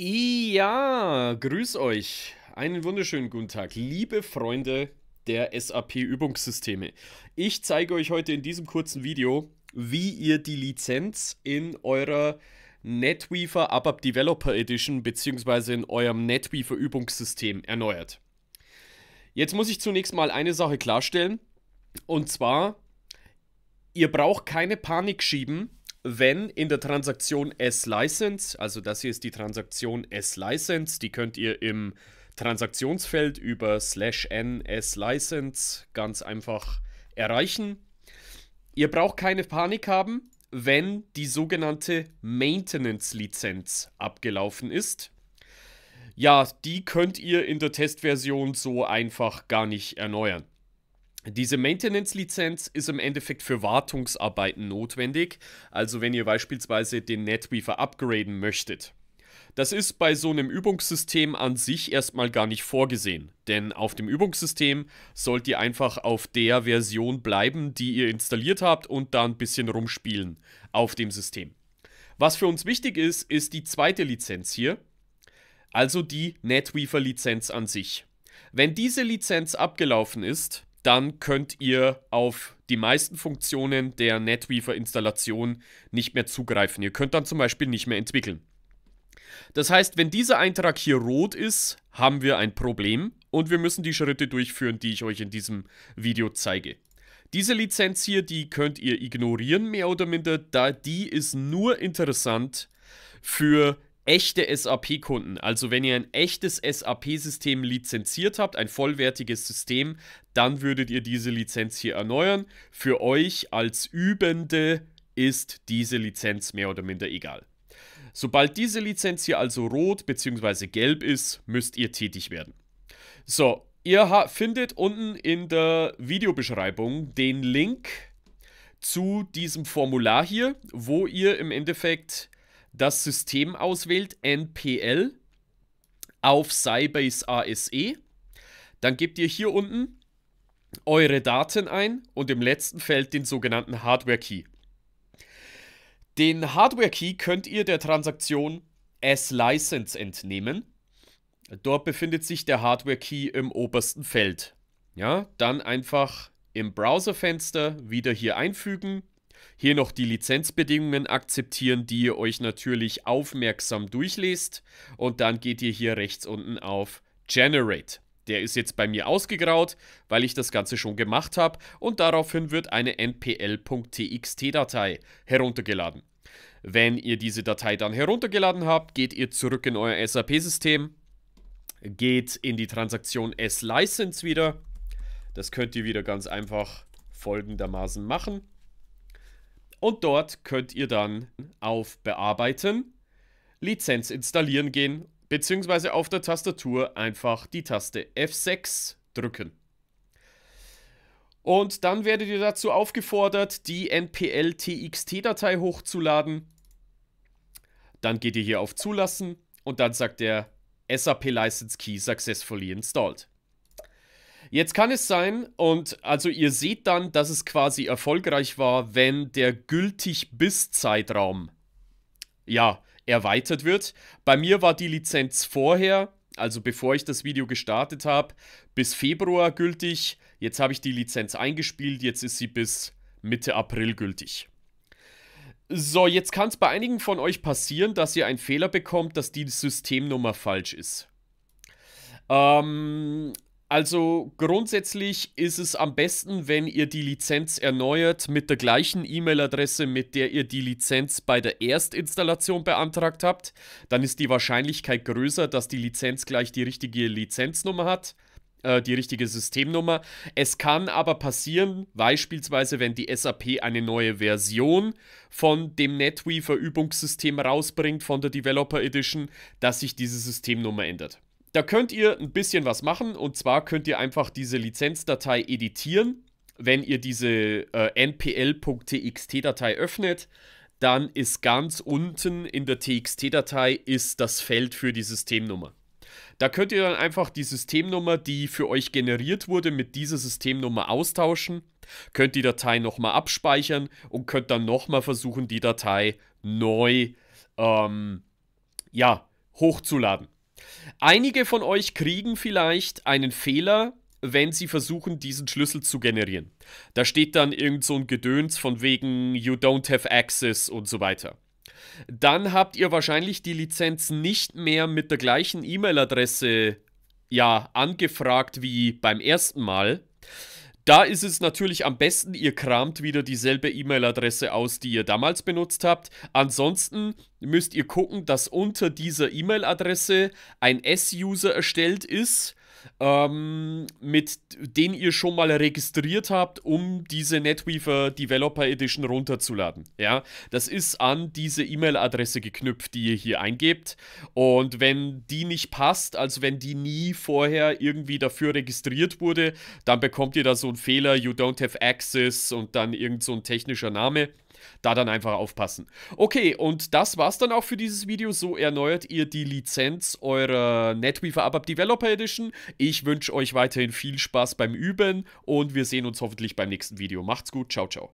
Ja, grüß euch. Einen wunderschönen guten Tag, liebe Freunde der SAP-Übungssysteme. Ich zeige euch heute in diesem kurzen Video, wie ihr die Lizenz in eurer NetWeaver ABAP Developer Edition bzw. in eurem NetWeaver Übungssystem erneuert. Jetzt muss ich zunächst mal eine Sache klarstellen und zwar, ihr braucht keine Panik schieben, wenn in der Transaktion S-License, also das hier ist die Transaktion S-License, die könnt ihr im Transaktionsfeld über slash n S-License ganz einfach erreichen. Ihr braucht keine Panik haben, wenn die sogenannte Maintenance-Lizenz abgelaufen ist. Ja, die könnt ihr in der Testversion so einfach gar nicht erneuern. Diese Maintenance-Lizenz ist im Endeffekt für Wartungsarbeiten notwendig, also wenn ihr beispielsweise den NetWeaver upgraden möchtet. Das ist bei so einem Übungssystem an sich erstmal gar nicht vorgesehen, denn auf dem Übungssystem sollt ihr einfach auf der Version bleiben, die ihr installiert habt und da ein bisschen rumspielen auf dem System. Was für uns wichtig ist, ist die zweite Lizenz hier, also die NetWeaver-Lizenz an sich. Wenn diese Lizenz abgelaufen ist, dann könnt ihr auf die meisten Funktionen der NetWeaver-Installation nicht mehr zugreifen. Ihr könnt dann zum Beispiel nicht mehr entwickeln. Das heißt, wenn dieser Eintrag hier rot ist, haben wir ein Problem und wir müssen die Schritte durchführen, die ich euch in diesem Video zeige. Diese Lizenz hier, die könnt ihr ignorieren, mehr oder minder, da die ist nur interessant für echte SAP-Kunden, also wenn ihr ein echtes SAP-System lizenziert habt, ein vollwertiges System, dann würdet ihr diese Lizenz hier erneuern. Für euch als Übende ist diese Lizenz mehr oder minder egal. Sobald diese Lizenz hier also rot bzw. gelb ist, müsst ihr tätig werden. So, ihr findet unten in der Videobeschreibung den Link zu diesem Formular hier, wo ihr im Endeffekt das System auswählt, NPL, auf Sybase ASE. Dann gebt ihr hier unten eure Daten ein und im letzten Feld den sogenannten Hardware Key. Den Hardware Key könnt ihr der Transaktion S-License entnehmen. Dort befindet sich der Hardware Key im obersten Feld. Ja, dann einfach im Browserfenster wieder hier einfügen, hier noch die Lizenzbedingungen akzeptieren, die ihr euch natürlich aufmerksam durchlest. Und dann geht ihr hier rechts unten auf Generate. Der ist jetzt bei mir ausgegraut, weil ich das Ganze schon gemacht habe und daraufhin wird eine npl.txt-Datei heruntergeladen. Wenn ihr diese Datei dann heruntergeladen habt, geht ihr zurück in euer SAP-System, geht in die Transaktion S-License wieder. Das könnt ihr wieder ganz einfach folgendermaßen machen. Und dort könnt ihr dann auf Bearbeiten, Lizenz installieren gehen, beziehungsweise auf der Tastatur einfach die Taste F6 drücken. Und dann werdet ihr dazu aufgefordert, die NPL-TXT-Datei hochzuladen. Dann geht ihr hier auf Zulassen und dann sagt er SAP License Key Successfully Installed. Jetzt kann es sein, und also ihr seht dann, dass es quasi erfolgreich war, wenn der gültig bis Zeitraum ja erweitert wird. Bei mir war die Lizenz vorher, also bevor ich das Video gestartet habe, bis Februar gültig. Jetzt habe ich die Lizenz eingespielt, jetzt ist sie bis Mitte April gültig. So, jetzt kann es bei einigen von euch passieren, dass ihr einen Fehler bekommt, dass die Systemnummer falsch ist. Ähm, also grundsätzlich ist es am besten, wenn ihr die Lizenz erneuert mit der gleichen E-Mail-Adresse, mit der ihr die Lizenz bei der Erstinstallation beantragt habt. Dann ist die Wahrscheinlichkeit größer, dass die Lizenz gleich die richtige Lizenznummer hat, äh, die richtige Systemnummer. Es kann aber passieren, beispielsweise wenn die SAP eine neue Version von dem NetWeaver-Übungssystem rausbringt, von der Developer Edition, dass sich diese Systemnummer ändert. Da könnt ihr ein bisschen was machen und zwar könnt ihr einfach diese Lizenzdatei editieren. Wenn ihr diese äh, npl.txt-Datei öffnet, dann ist ganz unten in der txt-Datei ist das Feld für die Systemnummer. Da könnt ihr dann einfach die Systemnummer, die für euch generiert wurde, mit dieser Systemnummer austauschen, könnt die Datei nochmal abspeichern und könnt dann nochmal versuchen, die Datei neu ähm, ja, hochzuladen. Einige von euch kriegen vielleicht einen Fehler, wenn sie versuchen, diesen Schlüssel zu generieren. Da steht dann irgend so ein Gedöns von wegen You don't have access und so weiter. Dann habt ihr wahrscheinlich die Lizenz nicht mehr mit der gleichen E-Mail-Adresse ja angefragt wie beim ersten Mal. Da ist es natürlich am besten, ihr kramt wieder dieselbe E-Mail-Adresse aus, die ihr damals benutzt habt. Ansonsten müsst ihr gucken, dass unter dieser E-Mail-Adresse ein S-User erstellt ist, ähm, mit den ihr schon mal registriert habt, um diese NetWeaver Developer Edition runterzuladen. Ja, das ist an diese E-Mail-Adresse geknüpft, die ihr hier eingebt. Und wenn die nicht passt, also wenn die nie vorher irgendwie dafür registriert wurde, dann bekommt ihr da so einen Fehler, you don't have access und dann irgend so ein technischer Name. Da dann einfach aufpassen. Okay, und das war's dann auch für dieses Video. So erneuert ihr die Lizenz eurer NetWeaver ABAP Developer Edition. Ich wünsche euch weiterhin viel Spaß beim Üben und wir sehen uns hoffentlich beim nächsten Video. Macht's gut, ciao, ciao.